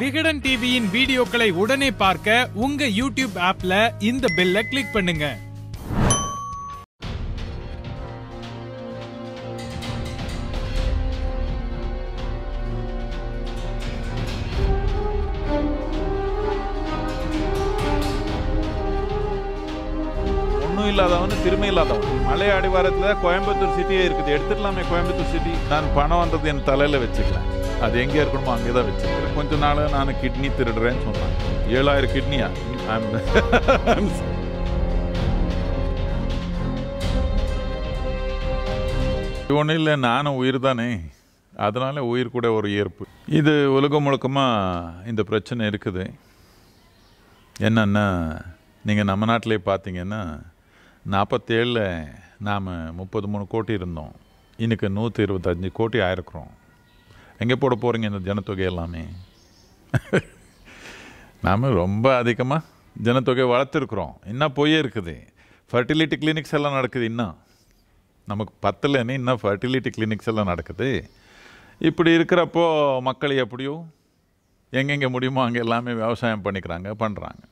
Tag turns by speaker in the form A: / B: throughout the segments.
A: விகடன் டிவியின் வீடியோக்களை உடனே பார்க்க உங்க யூடியூப் ஆப்ல இந்த பெல்ல கிளிக் பண்ணுங்க ஒன்றும் இல்லாதவன் திறமை இல்லாதவன் மலை அடிவாரத்தில் கோயம்புத்தூர் சிட்டியே இருக்குது எடுத்துடலாமே கோயம்புத்தூர் சிட்டி நான் பணம் வந்தது என் தலையில் வச்சுக்கலாம் அது எங்கே இருக்கணுமோ அங்கே தான் வச்சுருக்கிறேன் கொஞ்ச நாள் நான் கிட்னி திருடுறேன்னு சொன்னேன் ஏழாயிரம் கிட்னியா ஒன்றும் இல்லை நானும் உயிர் தானே அதனால் உயிர் கூட ஒரு ஈர்ப்பு இது உலகம் முழுக்கமாக இந்த பிரச்சனை இருக்குது என்னென்னா நீங்கள் நம்ம நாட்டிலே பார்த்தீங்கன்னா நாற்பத்தேழில் நாம் முப்பது மூணு கோட்டி இருந்தோம் இன்றைக்கி நூற்றி இருபத்தஞ்சு கோட்டி ஆயிருக்கிறோம் எங்கே போட போகிறீங்க இந்த ஜனத்தொகை எல்லாமே நாம் ரொம்ப அதிகமாக ஜனத்தொகையை வளர்த்துருக்குறோம் இன்னும் போயே இருக்குது ஃபர்டிலிட்டி கிளினிக்ஸ் எல்லாம் நடக்குது இன்னும் நமக்கு பத்தலைன்னு இன்னும் ஃபர்டிலிட்டி கிளினிக்ஸ் எல்லாம் நடக்குது இப்படி இருக்கிறப்போ மக்கள் எப்படியோ எங்கெங்கே முடியுமோ அங்கே எல்லாமே விவசாயம் பண்ணிக்கிறாங்க பண்ணுறாங்க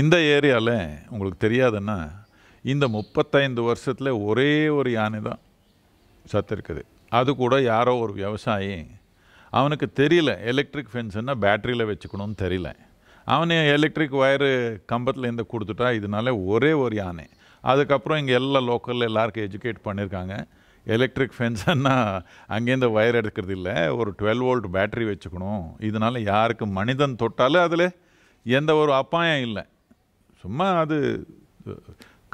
A: இந்த ஏரியாவில் உங்களுக்கு தெரியாதுன்னா இந்த முப்பத்தைந்து வருஷத்தில் ஒரே ஒரு யானை தான் சத்து இருக்குது அது கூட யாரோ ஒரு விவசாயி அவனுக்கு தெரியல எலக்ட்ரிக் ஃபென்ஸுன்னா பேட்டரியில் வச்சுக்கணும்னு தெரியல அவனே எலக்ட்ரிக் ஒயரு கம்பத்தில் இருந்து கொடுத்துட்டா இதனால ஒரே ஒரு யானை அதுக்கப்புறம் இங்கே எல்லா லோக்கலில் எல்லாருக்கும் எஜுகேட் பண்ணியிருக்காங்க எலக்ட்ரிக் ஃபென்ஸன்னா அங்கேருந்து ஒயர் எடுக்கிறது இல்லை ஒரு டுவெல் வோல்ட் பேட்டரி வச்சுக்கணும் இதனால் யாருக்கு மனிதன் தொட்டாலும் அதில் எந்த ஒரு அப்பாயம் இல்லை சும்மா அது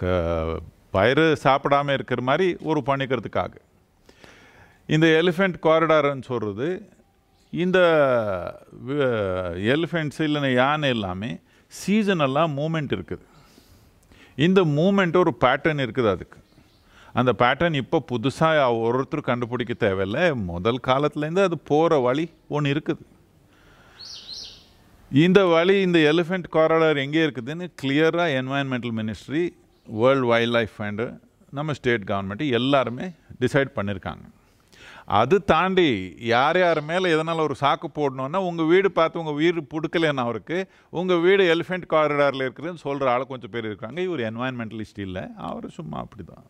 A: க பயிறு சாப்பிடாமல் இருக்கிற மாதிரி ஒரு பண்ணிக்கிறதுக்காக இந்த எலிஃபெண்ட் காரிடார்னு சொல்கிறது இந்த எலிஃபெண்ட்ஸ் இல்லைன்னா யானை எல்லாமே சீசனெல்லாம் மூமெண்ட் இருக்குது இந்த மூமெண்ட் ஒரு பேட்டர்ன் இருக்குது அதுக்கு அந்த பேட்டர்ன் இப்போ புதுசாக ஒருத்தரும் கண்டுபிடிக்க தேவையில்லை முதல் காலத்துலேருந்து அது போகிற வழி ஒன்று இருக்குது இந்த வழி இந்த எலிஃபெண்ட் காரிடார் எங்கே இருக்குதுன்னு கிளியராக environmental ministry world wildlife fund நம்ம ஸ்டேட் கவர்மெண்ட்டு எல்லாருமே டிசைட் பண்ணியிருக்காங்க அது தாண்டி யார் யார் மேலே எதனால் ஒரு சாக்கு போடணுன்னா உங்கள் வீடு பார்த்து உங்கள் வீடு பிடுக்கலன்னா அவருக்கு உங்கள் வீடு எலிஃபெண்ட் காரிடாரில் இருக்குதுன்னு சொல்கிற ஆள் கொஞ்சம் பேர் இருக்காங்க இவர் என்வாயன்மெண்டலிஸ்ட் இல்லை அவர் சும்மா அப்படி தான்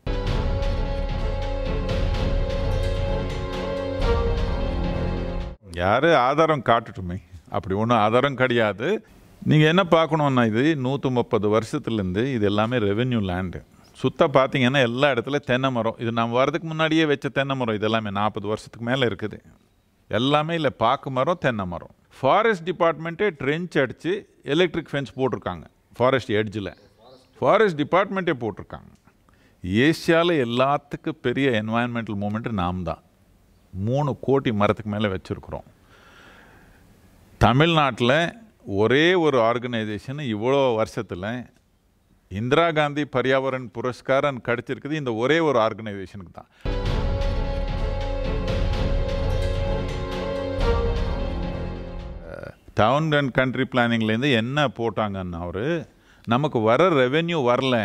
A: யார் ஆதாரம் காட்டுட்டுமே அப்படி ஒன்றும் ஆதாரம் கிடையாது நீங்கள் என்ன பார்க்கணுன்னா இது நூற்றி முப்பது வருஷத்துலேருந்து இது எல்லாமே ரெவென்யூ லேண்டு சுத்த பார்த்தீங்கன்னா எல்லா இடத்துல தென்னை மரம் இது நம்ம வரதுக்கு முன்னாடியே வச்ச தென்னை மரம் இதெல்லாமே நாற்பது வருஷத்துக்கு மேலே இருக்குது எல்லாமே இல்லை பாக்கு மரம் தென்னை மரம் ஃபாரஸ்ட் டிபார்ட்மெண்ட்டே ட்ரென்ச் அடித்து எலக்ட்ரிக் ஃபென்ஸ் போட்டிருக்காங்க ஃபாரஸ்ட் எட்ஜில் ஃபாரஸ்ட் டிபார்ட்மெண்ட்டே போட்டிருக்காங்க ஏசியாவில் எல்லாத்துக்கும் பெரிய என்வாயன்மெண்டல் மூமெண்ட்டு நாம் தான் மூணு கோடி மரத்துக்கு மேலே வச்சுருக்குறோம் தமிழ்நாட்டில் ஒரே ஒரு ஆர்கனைசேஷன் இவ்வளோ வருஷத்தில் இந்திரா காந்தி பர்யாவரன் புரஸ்காரம் கிடச்சிருக்குது இந்த ஒரே ஒரு ஆர்கனைசேஷனுக்கு தான் டவுன் அண்ட் கண்ட்ரி பிளானிங்லேருந்து என்ன போட்டாங்கன்னா அவர் நமக்கு வர ரெவென்யூ வரல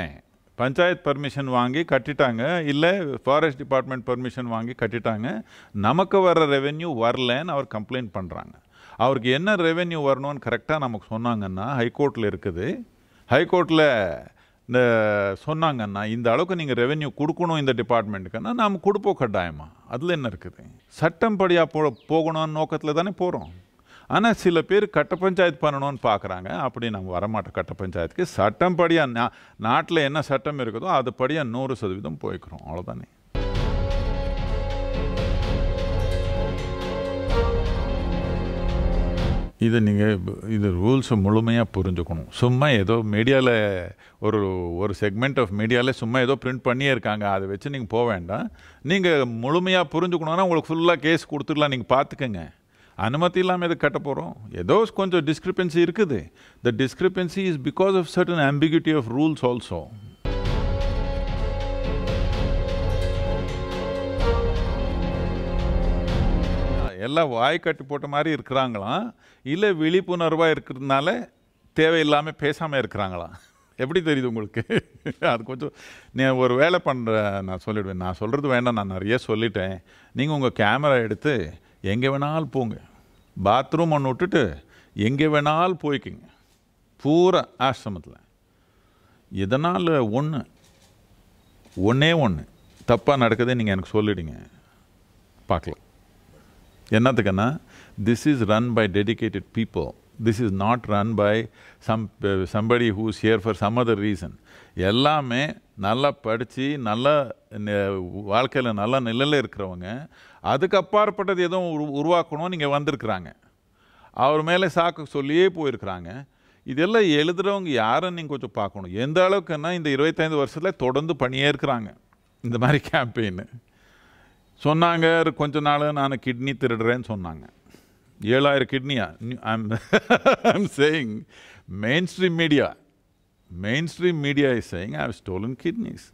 A: பஞ்சாயத் பர்மிஷன் வாங்கி கட்டிட்டாங்க இல்லை ஃபாரஸ்ட் டிபார்ட்மெண்ட் பர்மிஷன் வாங்கி கட்டிட்டாங்க நமக்கு வர ரெவென்யூ வரலன்னு அவர் கம்ப்ளைண்ட் பண்ணுறாங்க அவருக்கு என்ன ரெவென்யூ வரணும்னு கரெக்டாக நமக்கு சொன்னாங்கன்னா ஹைகோர்ட்டில் இருக்குது ஹைகோர்ட்டில் இந்த சொன்னாங்கன்னா இந்த அளவுக்கு நீங்கள் ரெவென்யூ கொடுக்கணும் இந்த டிபார்ட்மெண்ட்டுக்குன்னா நாம் கொடுப்போம் கட்டாயமா அதில் என்ன இருக்குது சட்டம் படியாக போ போகணும்னு நோக்கத்தில் தானே போகிறோம் ஆனால் சில பேர் கட்ட பஞ்சாயத்து பண்ணணும்னு பார்க்குறாங்க அப்படி நம்ம வரமாட்டோம் கட்ட பஞ்சாயத்துக்கு சட்டம் படியாக நா நாட்டில் என்ன சட்டம் இருக்குதோ அதுபடியாக நூறு சதவீதம் போய்க்கிறோம் அவ்வளோதானே இதை நீங்கள் இது ரூல்ஸை முழுமையாக புரிஞ்சுக்கணும் சும்மா ஏதோ மீடியாவில் ஒரு ஒரு செக்மெண்ட் ஆஃப் மீடியாவில் சும்மா ஏதோ பிரிண்ட் பண்ணியே இருக்காங்க அதை வச்சு நீங்கள் போக வேண்டாம் நீங்கள் முழுமையாக புரிஞ்சுக்கணுன்னா உங்களுக்கு ஃபுல்லாக கேஸ் கொடுத்துடலாம் நீங்கள் பார்த்துக்கோங்க அனுமதி இல்லாமல் இதை கட்ட போகிறோம் ஏதோ கொஞ்சம் டிஸ்கிரிப்பன்சி இருக்குது the discrepancy is because of certain ambiguity of rules also எல்லாம் வாய் கட்டி போட்ட மாதிரி இருக்கிறாங்களாம் இல்லை விழிப்புணர்வாக இருக்கிறதுனால தேவையில்லாமல் பேசாமல் இருக்கிறாங்களாம் எப்படி தெரியுது உங்களுக்கு அது கொஞ்சம் நீ ஒரு வேலை பண்ணுற நான் சொல்லிவிடுவேன் நான் சொல்கிறது வேண்டாம் நான் நிறைய சொல்லிட்டேன் நீங்கள் உங்கள் கேமரா எடுத்து எங்கே வேணாலும் போங்க பாத்ரூம் ஒன்று விட்டுட்டு எங்கே வேணாலும் போய்க்குங்க பூரா ஆசிரமத்தில் இதனால் ஒன்று ஒன்றே ஒன்று தப்பாக நடக்குதுன்னு நீங்கள் எனக்கு சொல்லிவிடுங்க பார்க்கலாம் என்னத்துக்குன்னா this is run by dedicated people this is not run by some somebody who's here for some other reason எல்லாமே நல்லா படித்து நல்ல வாழ்க்கையில் நல்ல நிலையில் இருக்கிறவங்க அதுக்கு அப்பாற்பட்டது எதுவும் உரு உருவாக்கணும்னு நீங்கள் வந்திருக்கிறாங்க அவர் மேலே சாக்கு சொல்லியே போயிருக்கிறாங்க இதெல்லாம் எழுதுகிறவங்க யாரை நீங்கள் கொஞ்சம் பார்க்கணும் எந்த அளவுக்குன்னா இந்த இருபத்தைந்து வருஷத்தில் தொடர்ந்து பண்ணியே இருக்கிறாங்க இந்த மாதிரி கேம்பெயின்னு சொன்னாங்க கொஞ்ச நாள் நான் கிட்னி திருடுறேன்னு சொன்னாங்க ஏழாயிரம் கிட்னியா I'm I'm saying mainstream media mainstream media is saying I have stolen kidneys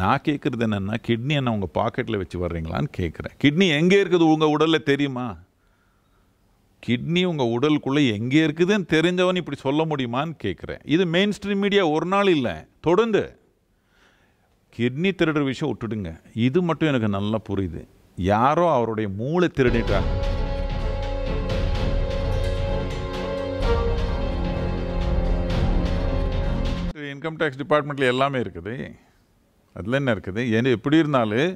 A: நான் கேட்குறது என்னென்னா கிட்னியை நான் உங்கள் பாக்கெட்டில் வச்சு வர்றீங்களான்னு கேட்குறேன் கிட்னி எங்கே இருக்குது உங்கள் உடலில் தெரியுமா கிட்னி உங்கள் உடலுக்குள்ளே எங்கே இருக்குதுன்னு தெரிஞ்சவன் இப்படி சொல்ல முடியுமான்னு கேட்குறேன் இது மெயின் ஸ்ட்ரீம் மீடியா ஒரு நாள் இல்லை தொடர்ந்து கிட்னி திருடுற விஷயம் விட்டுடுங்க இது மட்டும் எனக்கு நல்லா புரியுது யாரோ அவருடைய மூளை திருடிட்டாங்க இன்கம் டேக்ஸ் டிபார்ட்மெண்ட்டில் எல்லாமே இருக்குது அதில் என்ன இருக்குது என்ன எப்படி இருந்தாலும்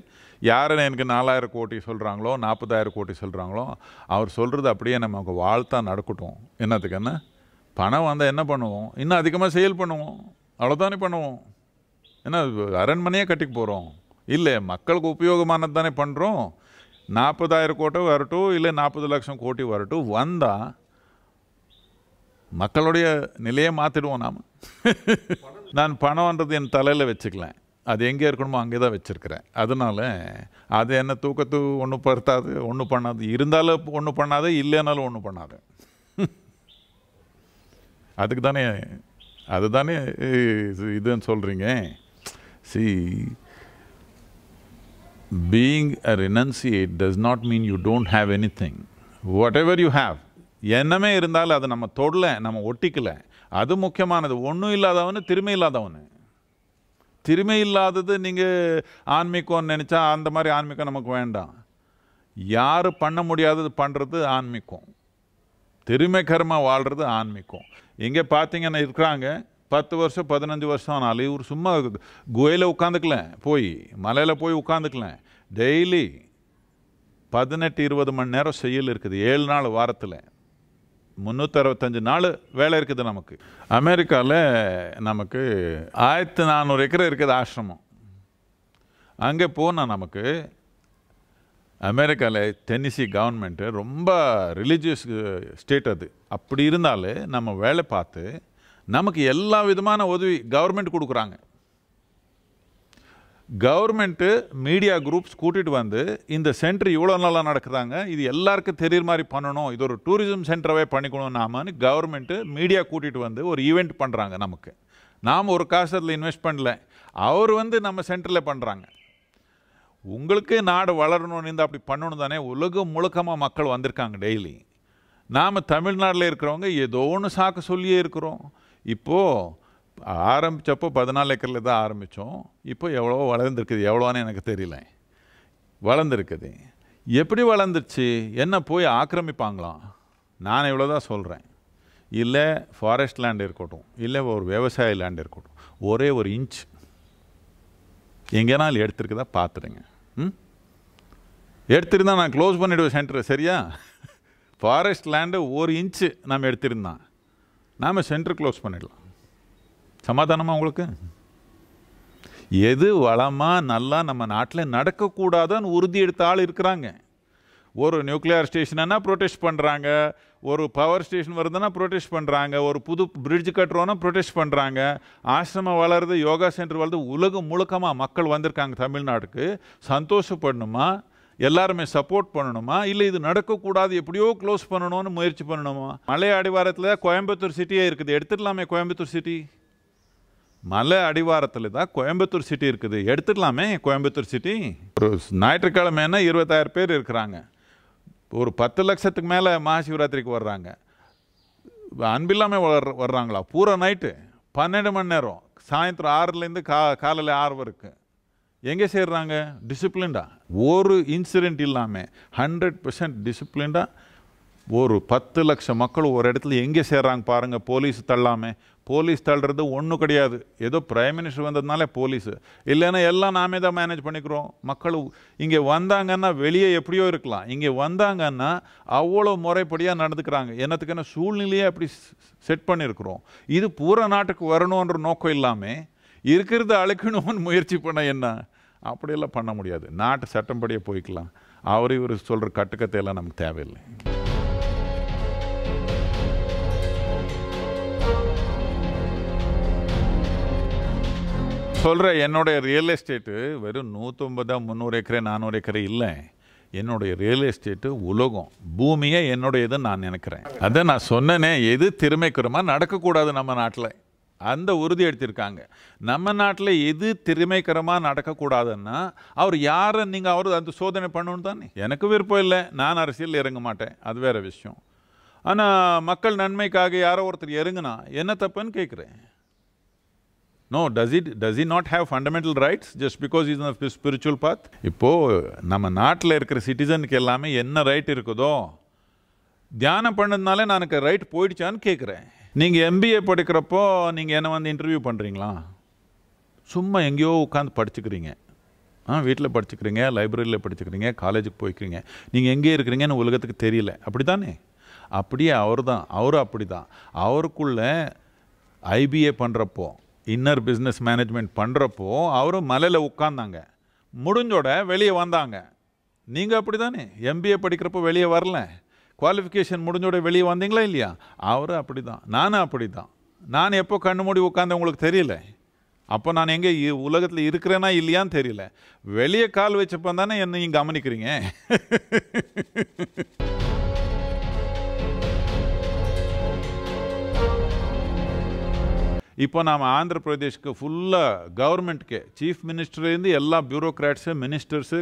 A: யார் எனக்கு நாலாயிரம் கோடி சொல்கிறாங்களோ நாற்பதாயிரம் கோடி சொல்கிறாங்களோ அவர் சொல்கிறது அப்படியே அவங்க வாழ்த்தா நடக்கட்டும் என்னத்துக்கு என்ன பணம் வந்தால் என்ன பண்ணுவோம் இன்னும் அதிகமாக செயல் பண்ணுவோம் அவ்வளோதானே பண்ணுவோம் ஏன்னா அரண்மனையே கட்டிக்கு போகிறோம் இல்லை மக்களுக்கு உபயோகமானது தானே பண்ணுறோம் நாற்பதாயிரம் கோட்டை வரட்டும் இல்லை நாற்பது லட்சம் கோட்டி வரட்டும் வந்தால் மக்களுடைய நிலையை மாற்றிடுவோம் நாம் நான் பணம்ன்றது என் தலையில் வச்சுக்கலாம் அது எங்கே இருக்கணுமோ அங்கே தான் வச்சுருக்கிறேன் அதனால் அது என்ன தூக்கத்து ஒன்றும் பருத்தாது ஒன்றும் பண்ணாது இருந்தாலும் ஒன்றும் பண்ணாது இல்லைனாலும் ஒன்றும் பண்ணாது அதுக்கு தானே அதுதானே இதுன்னு சொல்கிறீங்க See, being a renunciate does not mean you don't have anything. Whatever you have, என்னமே இருந்தாலும் அதை நம்ம தொடல நம்ம ஒட்டிக்கல அது முக்கியமானது ஒன்றும் இல்லாதவனு திறமை இல்லாதவனு திறமை இல்லாதது நீங்கள் ஆன்மீகம்னு நினச்சா அந்த மாதிரி ஆன்மீகம் நமக்கு வேண்டாம் யார் பண்ண முடியாதது பண்ணுறது ஆன்மீகம் திறமை கர்மா வாழ்கிறது ஆன்மீகம் இங்கே பார்த்தீங்கன்னா இருக்கிறாங்க பத்து வருஷம் பதினஞ்சு வருஷம் ஆனாலும் இவர் சும்மா குகையில் உட்காந்துக்கல போய் மலையில் போய் உட்காந்துக்கல டெய்லி பதினெட்டு இருபது மணி நேரம் செய்யல் இருக்குது ஏழு நாள் வாரத்தில் முந்நூற்றறுபத்தஞ்சு நாள் வேலை இருக்குது நமக்கு அமெரிக்காவில் நமக்கு ஆயிரத்தி நானூறு ஏக்கரை இருக்குது ஆசிரமம் அங்கே போனால் நமக்கு அமெரிக்காவில் டென்னிசி கவர்மெண்ட்டு ரொம்ப ரிலீஜியஸ் ஸ்டேட் அது அப்படி இருந்தாலே நம்ம வேலை பார்த்து நமக்கு எல்லா விதமான உதவி கவர்மெண்ட் கொடுக்குறாங்க கவர்மெண்ட்டு மீடியா குரூப்ஸ் கூட்டிகிட்டு வந்து இந்த சென்டர் இவ்வளோ நல்லா நடக்குதாங்க இது எல்லாருக்கும் தெரியுற மாதிரி பண்ணணும் இது ஒரு டூரிசம் சென்டராகவே பண்ணிக்கணும் நாமனு கவர்மெண்ட்டு மீடியா கூட்டிகிட்டு வந்து ஒரு ஈவெண்ட் பண்ணுறாங்க நமக்கு நாம் ஒரு காசு அதில் இன்வெஸ்ட் பண்ணல அவர் வந்து நம்ம சென்டரில் பண்ணுறாங்க உங்களுக்கு நாடு வளரணும்னு இருந்து அப்படி பண்ணணும் தானே உலகம் முழுக்கமாக மக்கள் வந்திருக்காங்க டெய்லி நாம் தமிழ்நாட்டில் இருக்கிறவங்க ஏதோ ஒன்று சாக்க சொல்லியே இருக்கிறோம் இப்போது ஆரம்பித்தப்போ பதினாலு ஏக்கரில் தான் ஆரம்பித்தோம் இப்போ எவ்வளோ வளர்ந்துருக்குது எவ்வளோன்னு எனக்கு தெரியல வளர்ந்துருக்குது எப்படி வளர்ந்துருச்சு என்ன போய் ஆக்கிரமிப்பாங்களாம் நான் இவ்வளோ தான் சொல்கிறேன் இல்லை ஃபாரஸ்ட் லேண்ட் இருக்கட்டும் இல்லை ஒரு விவசாய லேண்ட் இருக்கட்டும் ஒரே ஒரு இன்ச் எங்கேனாலும் எடுத்துருக்குதா பார்த்துருங்க ம் எடுத்திருந்தா நான் க்ளோஸ் பண்ணிவிடுவேன் சென்டர் சரியா ஃபாரஸ்ட் லேண்டு ஒரு இன்ச்சு நம்ம எடுத்திருந்தான் நாம் சென்டர் க்ளோஸ் பண்ணிடலாம் சமாதானமாக உங்களுக்கு எது வளமாக நல்லா நம்ம நாட்டில் நடக்கக்கூடாதுன்னு உறுதி எடுத்த ஆள் இருக்கிறாங்க ஒரு நியூக்ளியர் ஸ்டேஷனா ப்ரொடெஸ்ட் பண்ணுறாங்க ஒரு பவர் ஸ்டேஷன் வருதுன்னா ப்ரொடெஸ்ட் பண்ணுறாங்க ஒரு புது பிரிட்ஜ் கட்டுறோன்னா ப்ரொடெஸ்ட் பண்ணுறாங்க ஆசிரமம் வளருது யோகா சென்டர் வளருது உலகம் முழுக்கமாக மக்கள் வந்திருக்காங்க தமிழ்நாட்டுக்கு சந்தோஷப்படணுமா எல்லாருமே சப்போர்ட் பண்ணணுமா இல்லை இது நடக்கக்கூடாது எப்படியோ க்ளோஸ் பண்ணணும்னு முயற்சி பண்ணணுமா மலை அடிவாரத்தில் தான் கோயம்புத்தூர் சிட்டியே இருக்குது எடுத்துடலாமே கோயம்புத்தூர் சிட்டி மலை அடிவாரத்தில் தான் கோயம்புத்தூர் சிட்டி இருக்குது எடுத்துடலாமே கோயம்புத்தூர் சிட்டி ஒரு ஞாயிற்றுக்கிழமைன்னா இருபத்தாயிரம் பேர் இருக்கிறாங்க ஒரு பத்து லட்சத்துக்கு மேலே மகாசிவராத்திரிக்கு வர்றாங்க அன்பில்லாமல் வர்றாங்களா பூரா நைட்டு பன்னெண்டு மணி நேரம் சாயந்தரம் ஆறுலேருந்து கா காலையில் ஆறு வரைக்கும் எங்கே சேர்றாங்க டிசிப்ளின்டா ஒரு இன்சிடென்ட் இல்லாமல் ஹண்ட்ரட் பர்சன்ட் டிசிப்ளின்டா ஒரு பத்து லட்சம் மக்கள் ஒரு இடத்துல எங்கே சேர்றாங்க பாருங்கள் போலீஸ் தள்ளாமல் போலீஸ் தள்ளுறது ஒன்றும் கிடையாது ஏதோ பிரைம் மினிஸ்டர் வந்ததுனாலே போலீஸ் இல்லைன்னா எல்லாம் நாமே தான் மேனேஜ் பண்ணிக்கிறோம் மக்கள் இங்கே வந்தாங்கன்னா வெளியே எப்படியோ இருக்கலாம் இங்கே வந்தாங்கன்னா அவ்வளோ முறைப்படியாக நடந்துக்கிறாங்க என்னத்துக்கான சூழ்நிலையே அப்படி செட் பண்ணியிருக்கிறோம் இது பூரா நாட்டுக்கு வரணுன்ற நோக்கம் இல்லாமல் இருக்கிறத அழைக்கணும்னு முயற்சி பண்ண என்ன அப்படியெல்லாம் பண்ண முடியாது நாட்டு சட்டம்படியே போய்க்கலாம் அவர் இவர் சொல்கிற கட்டுக்கத்தையெல்லாம் நமக்கு தேவையில்லை சொல்கிற என்னுடைய ரியல் எஸ்டேட்டு வெறும் நூற்றம்பதா முந்நூறு ஏக்கரே நானூறு ஏக்கரே இல்லை என்னுடைய ரியல் எஸ்டேட்டு உலகம் பூமியே என்னுடையதுன்னு நான் நினைக்கிறேன் அதை நான் சொன்னேனே எது திருமைக்குறமா நடக்கக்கூடாது நம்ம நாட்டில் அந்த உறுதி எடுத்திருக்காங்க நம்ம நாட்டில் எது திறமைகரமாக நடக்கக்கூடாதுன்னா அவர் யாரை நீங்கள் அவர் அந்த சோதனை பண்ணணும் தானே எனக்கு விருப்பம் இல்லை நான் அரசியலில் இறங்க மாட்டேன் அது வேறு விஷயம் ஆனால் மக்கள் நன்மைக்காக யாரோ ஒருத்தர் இறங்குனா என்ன தப்புன்னு கேட்குறேன் no does it does he not have fundamental rights just because is a spiritual path இப்போது நம்ம நாட்டில் இருக்கிற சிட்டிசனுக்கு எல்லாமே என்ன ரைட் இருக்குதோ தியானம் பண்ணதுனாலே நான் ரைட் போயிடுச்சான்னு கேட்குறேன் நீங்கள் எம்பிஏ படிக்கிறப்போ நீங்கள் என்ன வந்து இன்டர்வியூ பண்ணுறீங்களா சும்மா எங்கேயோ உட்காந்து படிச்சுக்கிறீங்க ஆ வீட்டில் படிச்சுக்கிறீங்க லைப்ரரியில் படிச்சுக்கிறீங்க காலேஜுக்கு போய்க்கிறீங்க நீங்கள் எங்கே இருக்கிறீங்கன்னு உலகத்துக்கு தெரியல அப்படி தானே அப்படியே அவர் தான் அவரும் அப்படி தான் அவருக்குள்ளே ஐபிஏ பண்ணுறப்போ இன்னர் பிஸ்னஸ் மேனேஜ்மெண்ட் பண்ணுறப்போ அவரும் மலையில் உட்காந்தாங்க முடிஞ்சோட வெளியே வந்தாங்க நீங்கள் அப்படி தானே எம்பிஏ படிக்கிறப்போ வெளியே வரல குவாலிஃபிகேஷன் முடிஞ்சோட வெளியே வந்தீங்களா இல்லையா அவரும் அப்படி தான் நானும் அப்படி தான் நான் எப்போ கண்ணு மூடி உட்காந்து உங்களுக்கு தெரியல அப்போ நான் எங்கே உலகத்தில் இருக்கிறேனா இல்லையான்னு தெரியல வெளியே கால் வச்சப்போ தானே என்னையும் கவனிக்கிறீங்க இப்போ நாம் ஆந்திர பிரதேஷ்க்கு ஃபுல்லாக கவர்மெண்ட்டுக்கு சீஃப் மினிஸ்டர்லேருந்து எல்லா பியூரோக்ராட்ஸு மினிஸ்டர்ஸு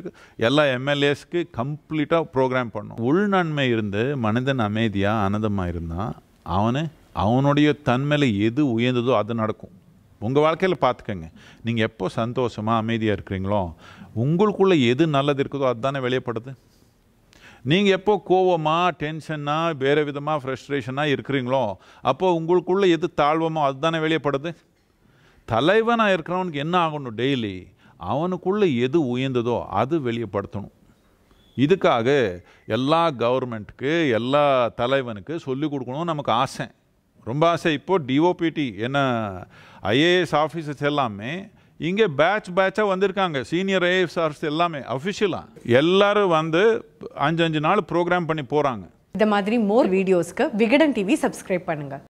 A: எல்லா எம்எல்ஏஸ்க்கு கம்ப்ளீட்டாக ப்ரோக்ராம் பண்ணும் உள்நன்மை இருந்து மனிதன் அமைதியாக அனந்தமாக இருந்தால் அவனு அவனுடைய தன்மையில் எது உயர்ந்ததோ அது நடக்கும் உங்கள் வாழ்க்கையில் பார்த்துக்கோங்க நீங்கள் எப்போ சந்தோஷமாக அமைதியாக இருக்கிறீங்களோ உங்களுக்குள்ளே எது நல்லது இருக்குதோ அதுதானே வெளியப்படுது நீங்கள் எப்போ கோவமாக டென்ஷனாக வேறு விதமாக ஃப்ரெஸ்ட்ரேஷனாக இருக்கிறீங்களோ அப்போது உங்களுக்குள்ளே எது தாழ்வமோ அதுதானே வெளியப்படுது தலைவனாக இருக்கிறவனுக்கு என்ன ஆகணும் டெய்லி அவனுக்குள்ளே எது உயர்ந்ததோ அது வெளியப்படுத்தணும் இதுக்காக எல்லா கவர்மெண்ட்டுக்கு எல்லா தலைவனுக்கு சொல்லிக் கொடுக்கணும்னு நமக்கு ஆசை ரொம்ப ஆசை இப்போது டிஓபிடி என்ன ஐஏஎஸ் ஆஃபீஸர்ஸ் எல்லாமே இங்கே பேட்ச் பேட்சாக வந்திருக்காங்க சீனியர் ஐஏஎஸ் ஆர்ஸ் எல்லாமே அஃபிஷியலாக எல்லாரும் வந்து அஞ்சு அஞ்சு நாள் ப்ரோக்ராம் பண்ணி போகிறாங்க இந்த மாதிரி மோர் வீடியோஸ்க்கு விகடன் டிவி சப்ஸ்கிரைப் பண்ணுங்கள்